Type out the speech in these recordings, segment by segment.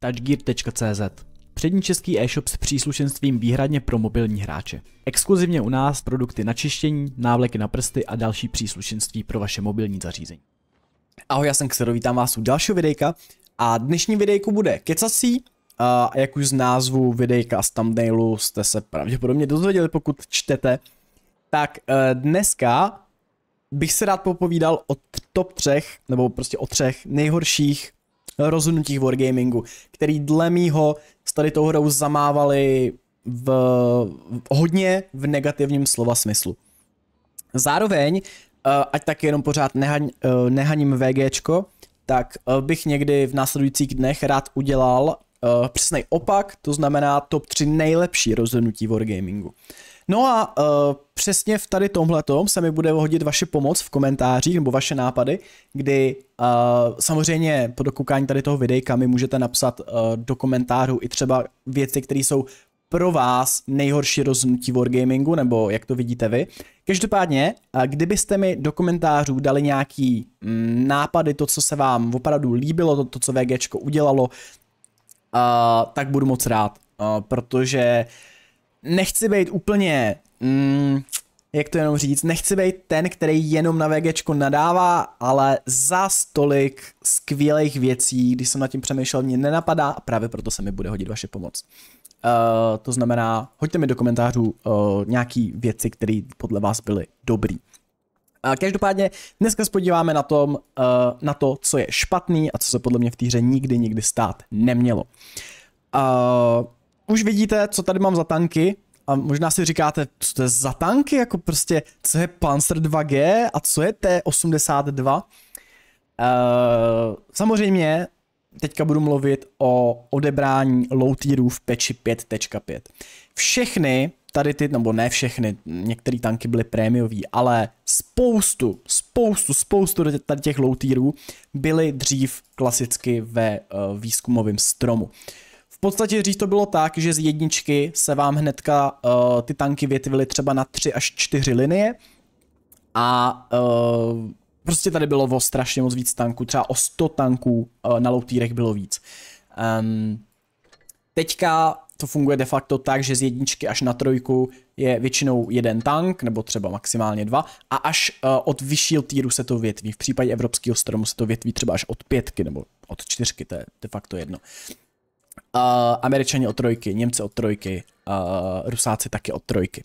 touchgear.cz Přední český e-shop s příslušenstvím výhradně pro mobilní hráče. Exkluzivně u nás produkty na čištění, návleky na prsty a další příslušenství pro vaše mobilní zařízení. Ahoj, já jsem Xero, vítám vás u dalšího videjka a dnešní videjku bude kecací, a jak už z názvu videjka a z thumbnailu jste se pravděpodobně dozvěděli, pokud čtete, tak eh, dneska bych se rád popovídal o top třech, nebo prostě o třech nejhorších rozhodnutích Wargamingu, který dle mýho s tady tou hrou zamávali v, hodně v negativním slova smyslu. Zároveň, eh, ať tak jenom pořád nehaň, eh, nehaním VGčko, tak eh, bych někdy v následujících dnech rád udělal přesný opak, to znamená top 3 nejlepší rozhodnutí Wargamingu. No a uh, přesně v tady tomhletom se mi bude hodit vaše pomoc v komentářích nebo vaše nápady, kdy uh, samozřejmě po dokoukání tady toho videjka mi můžete napsat uh, do komentářů i třeba věci, které jsou pro vás nejhorší rozhodnutí Wargamingu, nebo jak to vidíte vy. Každopádně, kdybyste mi do komentářů dali nějaký mm, nápady, to, co se vám opravdu líbilo, to, to co VGčko udělalo, uh, tak budu moc rád, uh, protože uh, nechci být úplně, mm, jak to jenom říct, nechci být ten, který jenom na VGčko nadává, ale za stolik skvělých věcí, když jsem nad tím přemýšlel, mě nenapadá a právě proto se mi bude hodit vaše pomoc. Uh, to znamená, hoďte mi do komentářů uh, nějaký věci, které podle vás byly dobrý. Uh, každopádně dneska se podíváme na, tom, uh, na to, co je špatný a co se podle mě v té hře nikdy nikdy stát nemělo. Uh, už vidíte, co tady mám za tanky. A možná si říkáte, co to je za tanky, jako prostě, co je Panzer 2G a co je T-82. Uh, samozřejmě teďka budu mluvit o odebrání low tierů v peči 5.5. Všechny tady ty, nebo ne všechny, některé tanky byly prémiový, ale spoustu, spoustu, spoustu tady těch low tierů byly dřív klasicky ve uh, výzkumovém stromu. V podstatě říct to bylo tak, že z jedničky se vám hnedka uh, ty tanky větvily třeba na tři až čtyři linie a uh, prostě tady bylo o strašně moc víc tanků, třeba o 100 tanků uh, na loutýrech bylo víc. Um, teďka to funguje de facto tak, že z jedničky až na trojku je většinou jeden tank, nebo třeba maximálně dva, a až uh, od vyššího týru se to větví. V případě evropského stromu se to větví třeba až od pětky nebo od čtyřky, to je de facto jedno. Uh, Američani od trojky, Němci od trojky, uh, Rusáci taky od trojky.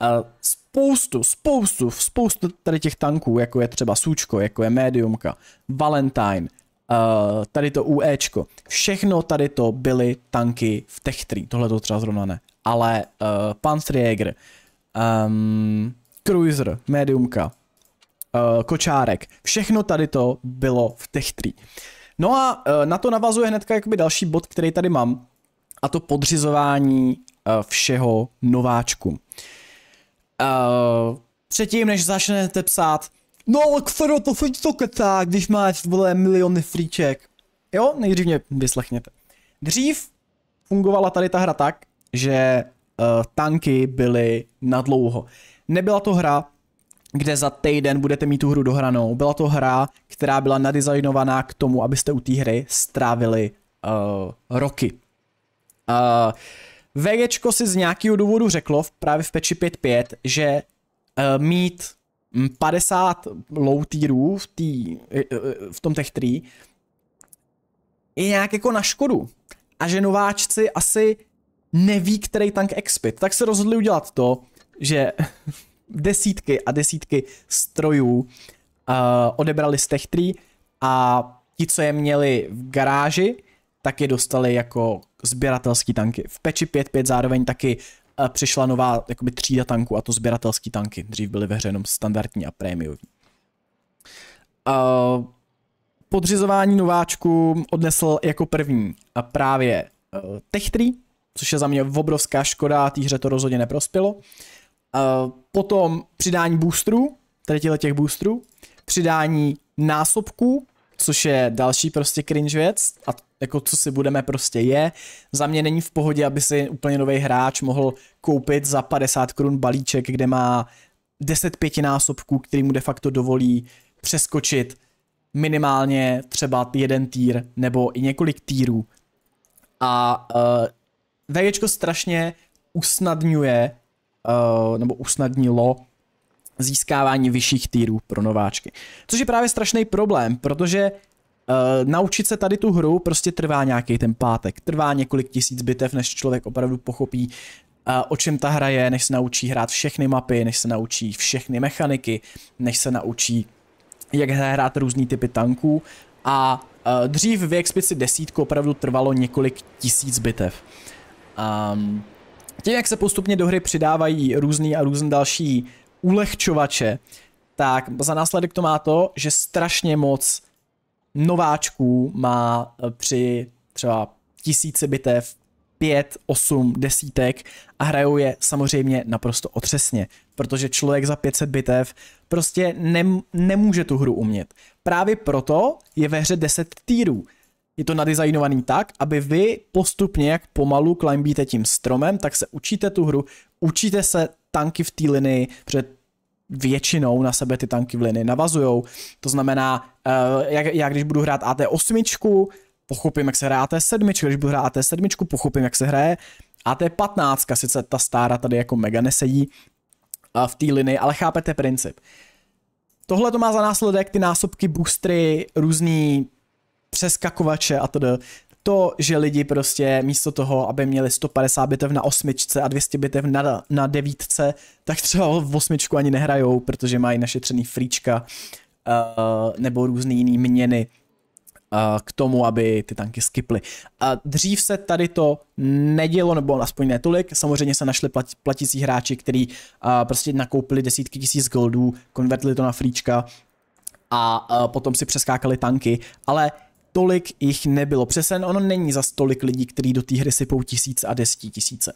Uh, spoustu, spoustu, spoustu tady těch tanků, jako je třeba Sučko, jako je Mediumka, Valentine, uh, tady to UEčko, všechno tady to byly tanky v Tech 3, tohle to třeba zrovna ne, ale uh, Panzerjäger, um, Cruiser, Mediumka, uh, Kočárek, všechno tady to bylo v Tech 3. No a e, na to navazuje hnedka jakoby další bod, který tady mám, a to podřizování e, všeho nováčku. E, předtím, než začnete psát, no ale kterou to se to kecá, když máš, vole, miliony fríček. Jo, nejdřív mě vyslechněte. Dřív fungovala tady ta hra tak, že tanky byly nadlouho. Nebyla to hra, kde za týden budete mít tu hru dohranou. Byla to hra, která byla nadizajnovaná k tomu, abyste u té hry strávili uh, roky. Uh, VGčko si z nějakého důvodu řeklo v, právě v peči 5.5, že uh, mít 50 low tierů v, tý, uh, v tom tech 3 je nějak jako na škodu. A že nováčci asi neví, který tank expit. Tak se rozhodli udělat to, že desítky a desítky strojů uh, odebrali z Tech 3 a ti, co je měli v garáži, tak je dostali jako sběratelský tanky. V peči 5.5 zároveň taky uh, přišla nová jakoby, třída tanků a to sběratelský tanky. Dřív byly ve hře jenom standardní a prémiový. Uh, podřizování nováčku odnesl jako první a právě uh, Tech 3, což je za mě obrovská škoda, té hře to rozhodně neprospělo. Eh, potom přidání boostru, tady těch boosterů, přidání násobků, což je další prostě cringe věc a jako co si budeme prostě je. Za mě není v pohodě, aby si úplně nový hráč mohl koupit za 50 korun balíček, kde má 10 násobků, který mu de facto dovolí přeskočit minimálně třeba jeden týr nebo i několik týrů. A uh, eh, VGčko strašně usnadňuje Eh, nebo usnadnilo získávání vyšších týrů pro nováčky. Což je právě strašný problém, protože Uh, naučit se tady tu hru prostě trvá nějaký ten pátek, trvá několik tisíc bitev, než člověk opravdu pochopí, uh, o čem ta hra je, než se naučí hrát všechny mapy, než se naučí všechny mechaniky, než se naučí, jak hrát různý typy tanků a uh, dřív v Expedici desítku opravdu trvalo několik tisíc bitev. Um, tím, jak se postupně do hry přidávají různý a různé další ulehčovače, tak za následek to má to, že strašně moc nováčků má eh, při třeba tisíci bitev 5, 8 desítek a hrajou je samozřejmě naprosto otřesně, protože člověk za 500 bitev prostě nem, nemůže tu hru umět. Právě proto je ve hře 10 týrů, je to nadizajnovaný tak, aby vy postupně, jak pomalu klimbíte tím stromem, tak se učíte tu hru, učíte se tanky v té linii, protože většinou na sebe ty tanky v linii navazujou. To znamená, eh, jak, já když budu hrát AT8, pochopím, jak se hraje AT7, když budu hrát AT7, pochopím, jak se hraje AT15, sice ta stára tady jako mega nesedí eh, v té linii, ale chápete princip. Tohle to má za následek ty násobky, boostry, různý přeskakovače a tedy to, že lidi prostě místo toho, aby měli 150 bitev na osmičce a 200 bitev na, na devítce, tak třeba v osmičku ani nehrajou, protože mají našetřený fríčka uh, nebo různé jiné měny uh, k tomu, aby ty tanky skiply. A dřív se tady to nedělo, nebo aspoň netolik, samozřejmě se našli plat, platící hráči, který uh, prostě nakoupili desítky tisíc goldů, konvertili to na fríčka a uh, potom si přeskákali tanky, ale tolik jich nebylo. Přesen ono není za tolik lidí, kteří do té hry sypou tisíc a desítí tisíce.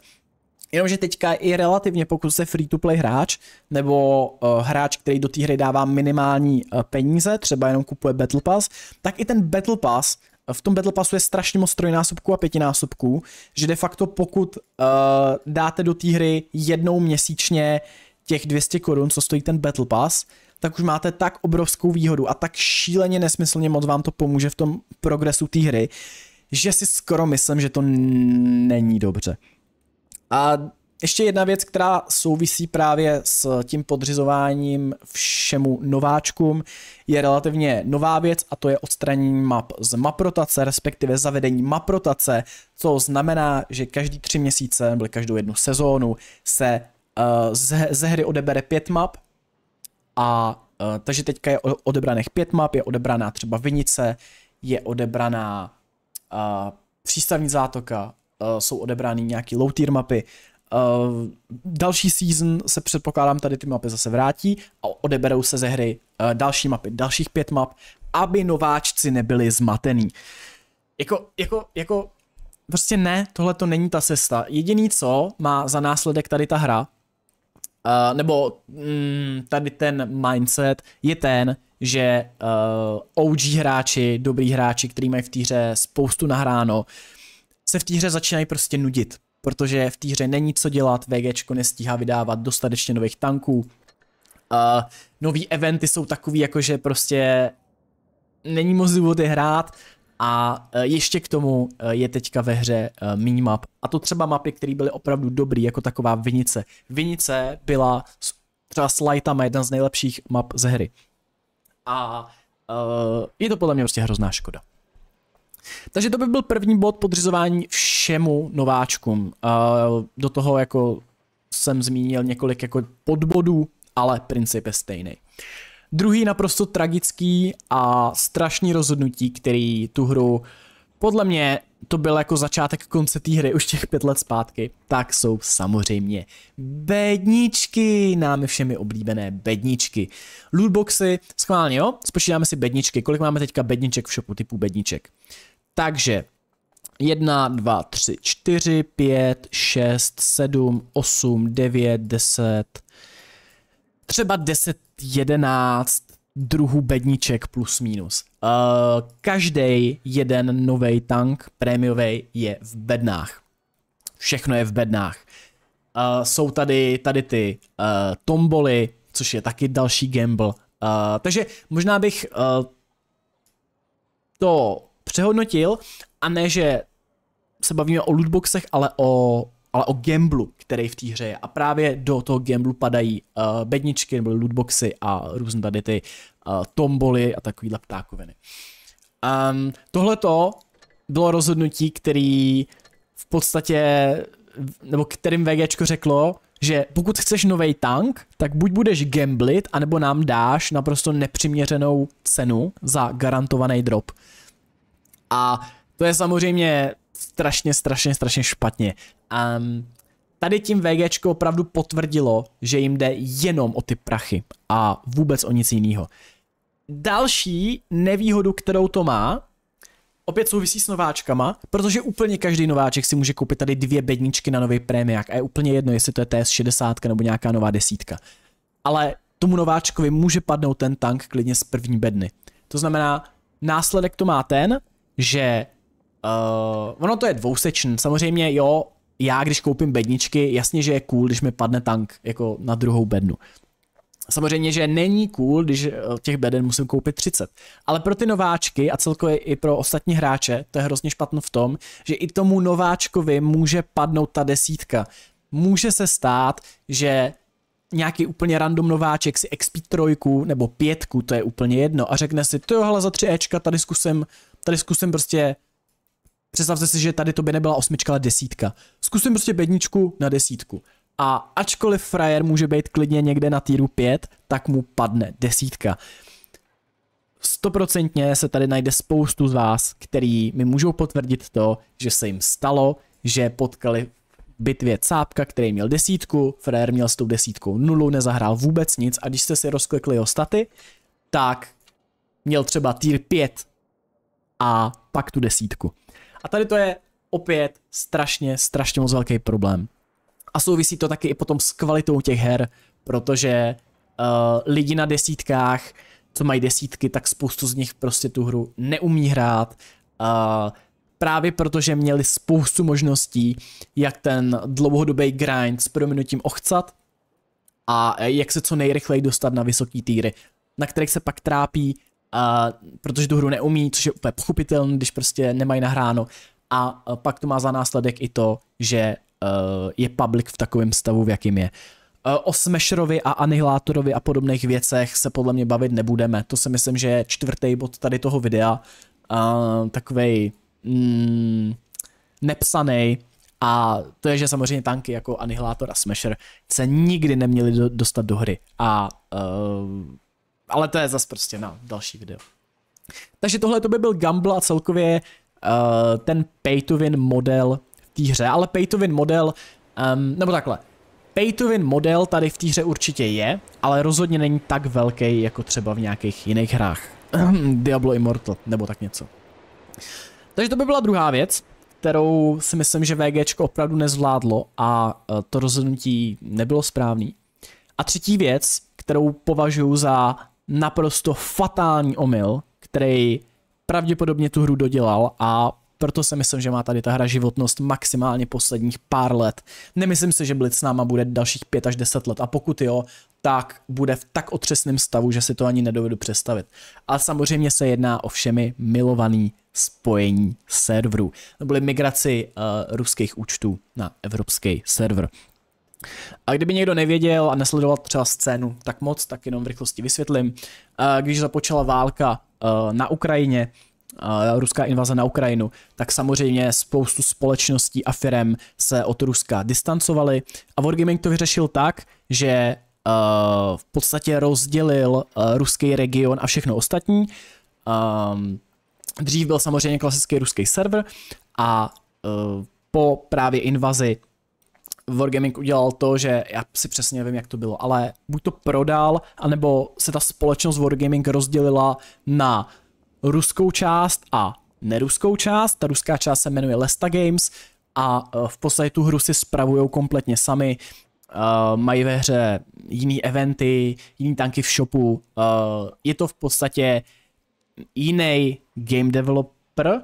Jenomže teďka i relativně, pokud se free-to-play hráč, nebo uh, hráč, který do té hry dává minimální uh, peníze, třeba jenom kupuje Battle Pass, tak i ten Battle Pass, eh, v tom Battle Passu je strašně moc trojnásobků a pětinásobků, že de facto pokud uh, dáte do té hry jednou měsíčně těch 200 korun, co stojí ten Battle Pass, tak už máte tak obrovskou výhodu a tak šíleně nesmyslně moc vám to pomůže v tom progresu té hry, že si skoro myslím, že to není dobře. A ještě jedna věc, která souvisí právě s tím podřizováním všemu nováčkům, je relativně nová věc a to je odstranění map z maprotace, respektive zavedení maprotace, co znamená, že každý tři měsíce, nebo každou jednu sezónu, se uh, eh, ze, ze hry odebere pět map, a uh, takže teďka je odebraných pět map, je odebraná třeba Vinice, je odebraná uh, přístavní zátoka, uh, jsou odebrány nějaký low tier mapy. Uh, další season se předpokládám tady ty mapy zase vrátí a odeberou se ze hry uh, další mapy, dalších pět map, aby nováčci nebyli zmatený. Jako, jako, jako, prostě ne, tohle to není ta cesta. Jediný, co má za následek tady ta hra, Eh, nebo mm, tady ten mindset je ten, že uh, eh, OG hráči, dobrý hráči, který mají v týře spoustu nahráno, se v týře začínají prostě nudit, protože v týře není co dělat, VGčko nestíhá vydávat dostatečně nových tanků, Uh, nový eventy jsou takový, jakože prostě není moc důvod je hrát, a e, ještě k tomu e, je teďka ve hře e, minimap. A to třeba mapy, které byly opravdu dobrý, jako taková Vinice. Vinice byla třeba s lightama jedna z nejlepších map ze hry. A je to podle mě prostě hrozná škoda. Takže to by byl první bod podřizování všemu nováčkům. do toho jako jsem zmínil několik jako podbodů, ale princip je stejný. Uh, Druhý naprosto tragický a strašný rozhodnutí, který tu hru, podle mě to byl jako začátek konce té hry už těch pět let zpátky, tak jsou samozřejmě bedničky, námi všemi oblíbené bedničky. Lootboxy, schválně jo, spočítáme si bedničky, kolik máme teďka bedniček v shopu typu bedniček. Takže 1, 2, 3, 4, 5, 6, 7, 8, 9, 10, třeba 10, 11 druhů bedniček plus minus. Uh, eh, Každý jeden nový tank prémiový je v bednách. Všechno je v bednách. Uh, jsou tady, tady ty uh, tomboly, což je taky další gamble. Uh, takže možná bych uh, to přehodnotil a ne, že se bavíme o lootboxech, ale o ale o gamblu, který v té hře je. A právě do toho gamblu padají uh, bedničky nebo lootboxy a různé tady ty uh, tomboly a takovýhle ptákoviny. Um, ehm, Tohle to bylo rozhodnutí, který v podstatě, nebo kterým VGčko řeklo, že pokud chceš nový tank, tak buď budeš gamblit, anebo nám dáš naprosto nepřiměřenou cenu za garantovaný drop. A to je samozřejmě strašně, strašně, strašně špatně. Um, tady tím VGčko opravdu potvrdilo, že jim jde jenom o ty prachy a vůbec o nic jiného. Další nevýhodu, kterou to má, opět souvisí s nováčkama, protože úplně každý nováček si může koupit tady dvě bedničky na nový prémiák a je úplně jedno, jestli to je TS60 nebo nějaká nová desítka. Ale tomu nováčkovi může padnout ten tank klidně z první bedny. To znamená, následek to má ten, že uh, ono to je dvousečný. Samozřejmě, jo, já, když koupím bedničky, jasně, že je cool, když mi padne tank jako na druhou bednu. Samozřejmě, že není cool, když eh, těch beden musím koupit 30. Ale pro ty nováčky a celkově i pro ostatní hráče, to je hrozně špatno v tom, že i tomu nováčkovi může padnout ta desítka. Může se stát, že nějaký úplně random nováček si XP trojku nebo pětku, to je úplně jedno, a řekne si, to jo, hele, za 3 Ečka tady zkusím, tady zkusím prostě Představte si, že tady to by nebyla osmička, ale desítka. Zkusím prostě bedničku na desítku. A ačkoliv frajer může být klidně někde na týru 5, tak mu padne desítka. Stoprocentně se tady najde spoustu z vás, který mi můžou potvrdit to, že se jim stalo, že potkali bitvě cápka, který měl desítku, frajer měl s tou desítkou nulu, nezahrál vůbec nic a když jste si rozklikli jeho staty, tak měl třeba týr 5 a pak tu desítku. A tady to je opět strašně, strašně moc velký problém. A souvisí to taky i potom s kvalitou těch her, protože uh, lidi na desítkách, co mají desítky, tak spoustu z nich prostě tu hru neumí hrát. Uh, právě protože měli spoustu možností, jak ten dlouhodobý grind s proměnutím ochcat a jak se co nejrychleji dostat na vysoký týry, na kterých se pak trápí a, protože tu hru neumí, což je úplně pochopitelné, když prostě nemají nahráno. A e, pak to má za následek i to, že uh, je public v takovém stavu, v jakým je. E, o Smasherovi a Anihilátorovi a podobných věcech se podle mě bavit nebudeme. To si myslím, že je čtvrtý bod tady toho videa. Uh, takovej mm, nepsaný. A to je, že samozřejmě tanky jako anihilátor a Smasher se nikdy neměly do, dostat do hry. A uh, ale to je zas prostě na další video. Takže tohle to by byl Gamble a celkově uh, ten pay to win model v té hře, ale pay to win model, um, nebo takhle, pay to win model tady v té hře určitě je, ale rozhodně není tak velký jako třeba v nějakých jiných hrách. Diablo Immortal, nebo tak něco. Takže to by byla druhá věc, kterou si myslím, že VGčko opravdu nezvládlo a eh, to rozhodnutí nebylo správný. A třetí věc, kterou považuji za naprosto fatální omyl, který pravděpodobně tu hru dodělal a proto si myslím, že má tady ta hra životnost maximálně posledních pár let. Nemyslím si, že Blitz s náma bude dalších pět až deset let a pokud jo, tak bude v tak otřesném stavu, že si to ani nedovedu představit. A samozřejmě se jedná o všemi milovaný spojení serverů. To byly migraci uh, ruských účtů na evropský server. A kdyby někdo nevěděl a nesledoval třeba scénu tak moc, tak jenom v rychlosti vysvětlím. Když započala válka eh, na Ukrajině, eh, ruská invaze na Ukrajinu, tak samozřejmě spoustu společností a firm se od Ruska distancovaly a Wargaming to vyřešil tak, že eh, v podstatě rozdělil ruský region a všechno ostatní. Ehm, dřív byl samozřejmě klasický ruský server a po právě invazi Wargaming udělal to, že já si přesně nevím, jak to bylo, ale buď to prodal, anebo se ta společnost Wargaming rozdělila na ruskou část a neruskou část. Ta ruská část se jmenuje Lesta Games a eh, v podstatě tu hru si spravují kompletně sami. Uh, mají ve hře jiný eventy, jiný tanky v shopu. Uh, je to v podstatě jiný game developer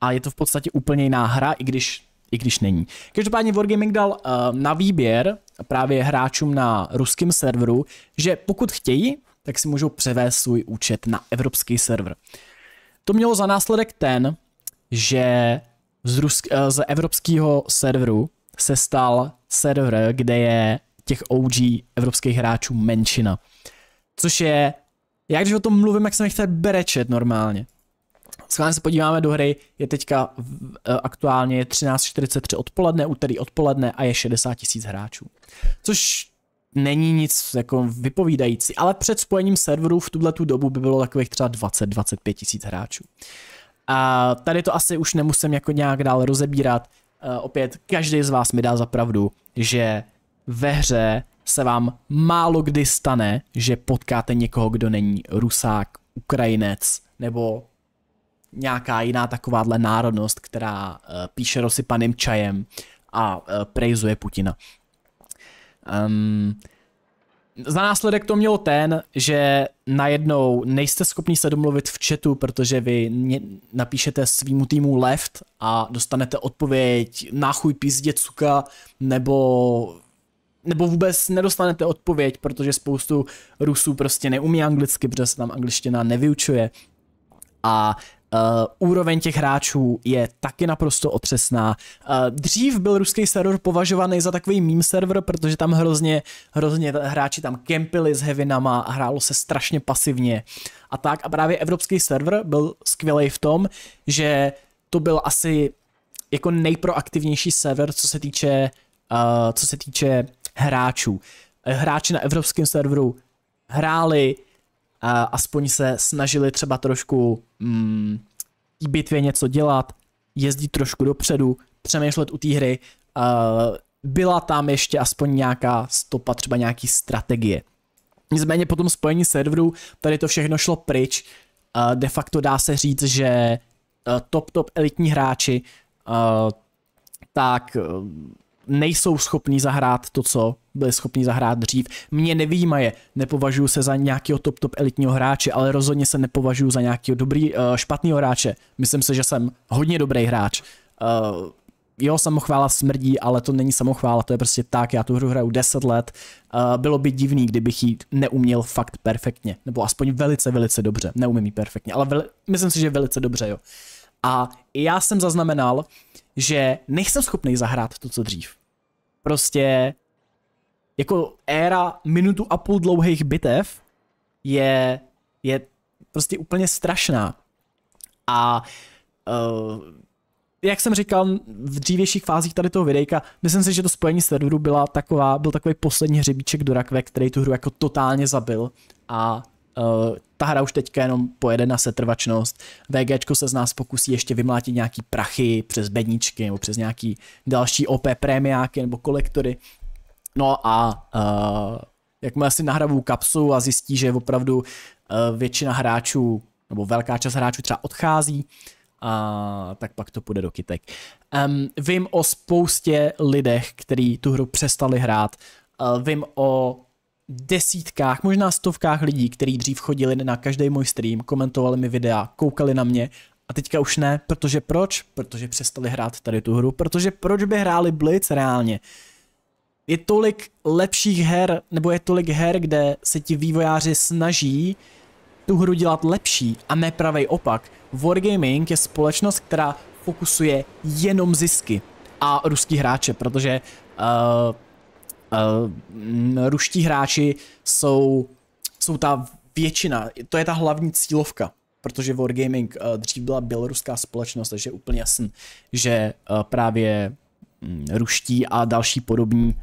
a je to v podstatě úplně jiná hra, i když i když není. Každopádně Wargaming dal uh, na výběr právě hráčům na ruském serveru, že pokud chtějí, tak si můžou převést svůj účet na evropský server. To mělo za následek ten, že z, rusk, uh, z evropského serveru se stal server, kde je těch OG evropských hráčů menšina. Což je, jak když o tom mluvím, jak se mi chce berečet normálně. Skvěle se podíváme do hry, je teďka v, eh, aktuálně 13.43 odpoledne, úterý odpoledne a je 60 tisíc hráčů. Což není nic jako vypovídající, ale před spojením serverů v tuhle tu dobu by bylo takových třeba 20-25 tisíc hráčů. A tady to asi už nemusím jako nějak dál rozebírat. Uh, opět, každý z vás mi dá za pravdu, že ve hře se vám málo kdy stane, že potkáte někoho, kdo není rusák, ukrajinec nebo nějaká jiná takováhle národnost, která eh, píše rozsypaným čajem a eh, prejzuje Putina. Um, za následek to mělo ten, že najednou nejste schopni se domluvit v chatu, protože vy napíšete svýmu týmu left a dostanete odpověď náchuj pízdě cuka, nebo, nebo vůbec nedostanete odpověď, protože spoustu Rusů prostě neumí anglicky, protože se tam angličtina nevyučuje. A Eh, úroveň těch hráčů je taky naprosto otřesná. Uh, dřív byl ruský server považovaný za takový meme server, protože tam hrozně, hrozně hráči tam kempili s heavinama a hrálo se strašně pasivně a tak. A právě evropský server byl skvělý v tom, že to byl asi jako nejproaktivnější server, co se týče, uh, co se týče hráčů. Hráči na evropském serveru hráli, aspoň se snažili třeba trošku mm, té bitvě něco dělat, jezdit trošku dopředu, přemýšlet u té hry, uh, byla tam ještě aspoň nějaká stopa, třeba nějaký strategie. Nicméně po tom spojení serverů tady to všechno šlo pryč, uh, de facto dá se říct, že uh, top top elitní hráči uh, tak uh, nejsou schopní zahrát to, co byli schopní zahrát dřív. Mě nevýjímaje, nepovažuji se za nějakého top top elitního hráče, ale rozhodně se nepovažuji za nějakého dobrý, eh, špatného hráče. Myslím si, že jsem hodně dobrý hráč. Eh, jo, samochvála smrdí, ale to není samochvála, to je prostě tak, já tu hru hraju 10 let. Eh, bylo by divný, kdybych ji neuměl fakt perfektně, nebo aspoň velice, velice dobře. Neumím ji perfektně, ale veli- myslím si, že velice dobře, jo. A já jsem zaznamenal, že nejsem schopný zahrát to, co dřív. Prostě jako éra minutu a půl dlouhých bitev je, je prostě úplně strašná. A uh, jak jsem říkal v dřívějších fázích tady toho videjka, myslím si, že to spojení serveru byla taková, byl takový poslední hřebíček do rakve, který tu hru jako totálně zabil a Eh, ta hra už teďka jenom pojede na setrvačnost. VG se z nás pokusí ještě vymlátit nějaký prachy přes bedničky nebo přes nějaký další OP prémiáky nebo kolektory. No a uh, jakmile si nahravou kapsu a zjistí, že opravdu uh, většina hráčů nebo velká část hráčů třeba odchází, a tak pak to půjde do kytek. Um, vím o spoustě lidech, kteří tu hru přestali hrát. Uh, vím o desítkách, možná stovkách lidí, kteří dřív chodili na každý můj stream, komentovali mi videa, koukali na mě a teďka už ne, protože proč? Protože přestali hrát tady tu hru, protože proč by hráli Blitz reálně? Je tolik lepších her, nebo je tolik her, kde se ti vývojáři snaží tu hru dělat lepší a ne pravej opak. Wargaming je společnost, která fokusuje jenom zisky a ruský hráče, protože uh, Uh, ruští hráči jsou, jsou ta většina, to je ta hlavní cílovka, protože Wargaming uh, dřív byla běloruská společnost, takže je úplně jasný, že uh, právě um, ruští a další podobní uh,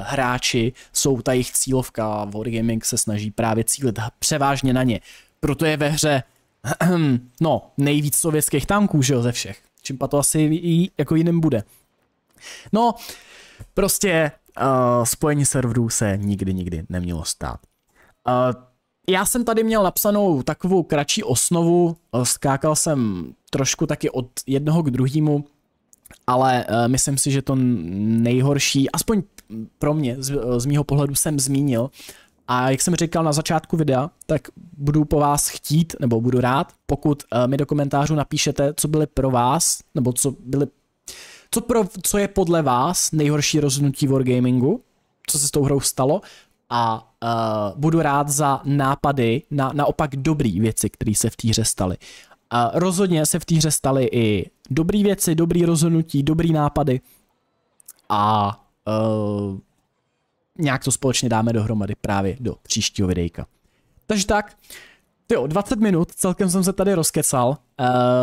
hráči jsou ta jejich cílovka. Wargaming se snaží právě cílit převážně na ně. Proto je ve hře no, nejvíc sovětských tanků, že jo, ze všech. Čím to asi i jako jiným bude. No, prostě uh, spojení serverů se nikdy, nikdy nemělo stát. Uh, já jsem tady měl napsanou takovou kratší osnovu, eh, skákal jsem trošku taky od jednoho k druhému, ale uh, myslím si, že to nejhorší, aspoň pro mě, z, z mýho pohledu jsem zmínil. A jak jsem říkal na začátku videa, tak budu po vás chtít, nebo budu rád, pokud mi do komentářů napíšete, co byly pro vás, nebo co byly co, pro, co je podle vás nejhorší rozhodnutí Wargamingu? Co se s tou hrou stalo? A uh, budu rád za nápady na naopak dobrý věci, které se v té hře staly. Uh, rozhodně se v té hře staly i dobrý věci, dobrý rozhodnutí, dobrý nápady. A uh, nějak to společně dáme dohromady právě do příštího videjka. Takže tak, jo, 20 minut, celkem jsem se tady rozkecal. Uh,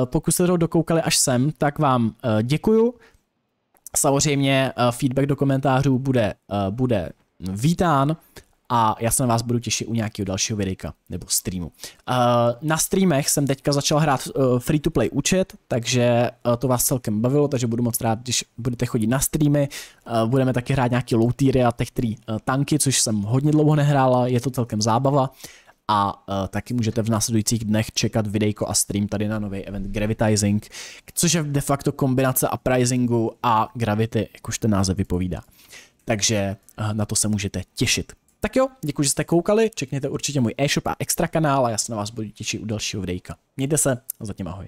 pokud se to dokoukali až sem, tak vám uh, děkuju. Samozřejmě eh, feedback do komentářů bude, eh, bude vítán a já se na vás budu těšit u nějakého dalšího videa nebo streamu. Uh, na streamech jsem teďka začal hrát uh, free-to-play účet, takže uh, to vás celkem bavilo, takže budu moc rád, když budete chodit na streamy. Budeme taky hrát nějaký low tier a tech tanky, což jsem hodně dlouho nehrála, je to celkem zábava a uh, taky můžete v následujících dnech čekat videjko a stream tady na nový event Gravitizing, což je de facto kombinace uprisingu a gravity, jak už ten název vypovídá. Takže uh, na to se můžete těšit. Tak jo, děkuji, že jste koukali, čekněte určitě můj e-shop a extra kanál a já se na vás budu těšit u dalšího videjka. Mějte se a zatím ahoj.